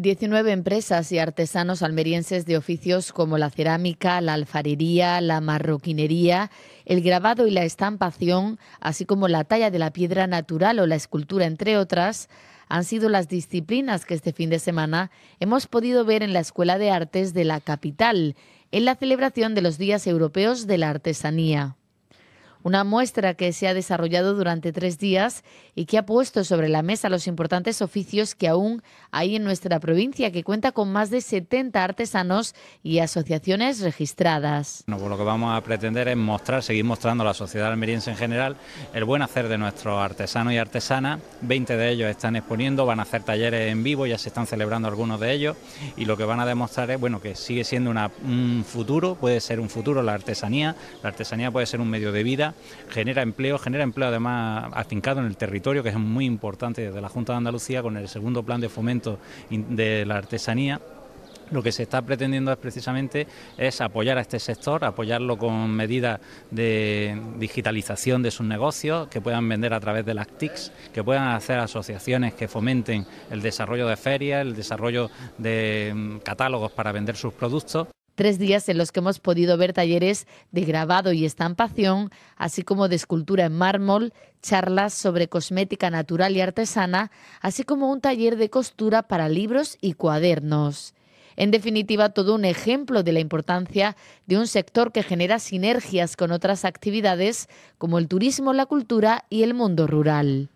19 empresas y artesanos almerienses de oficios como la cerámica, la alfarería, la marroquinería, el grabado y la estampación, así como la talla de la piedra natural o la escultura, entre otras, han sido las disciplinas que este fin de semana hemos podido ver en la Escuela de Artes de la capital, en la celebración de los Días Europeos de la Artesanía una muestra que se ha desarrollado durante tres días y que ha puesto sobre la mesa los importantes oficios que aún hay en nuestra provincia, que cuenta con más de 70 artesanos y asociaciones registradas. Pues lo que vamos a pretender es mostrar, seguir mostrando a la sociedad almeriense en general el buen hacer de nuestros artesanos y artesanas. Veinte de ellos están exponiendo, van a hacer talleres en vivo, ya se están celebrando algunos de ellos y lo que van a demostrar es bueno que sigue siendo un futuro, puede ser un futuro la artesanía, la artesanía puede ser un medio de vida genera empleo, genera empleo además afincado en el territorio, que es muy importante desde la Junta de Andalucía con el segundo plan de fomento de la artesanía lo que se está pretendiendo es precisamente es apoyar a este sector, apoyarlo con medidas de digitalización de sus negocios, que puedan vender a través de las TICs, que puedan hacer asociaciones que fomenten el desarrollo de ferias, el desarrollo de mm, catálogos para vender sus productos tres días en los que hemos podido ver talleres de grabado y estampación, así como de escultura en mármol, charlas sobre cosmética natural y artesana, así como un taller de costura para libros y cuadernos. En definitiva, todo un ejemplo de la importancia de un sector que genera sinergias con otras actividades como el turismo, la cultura y el mundo rural.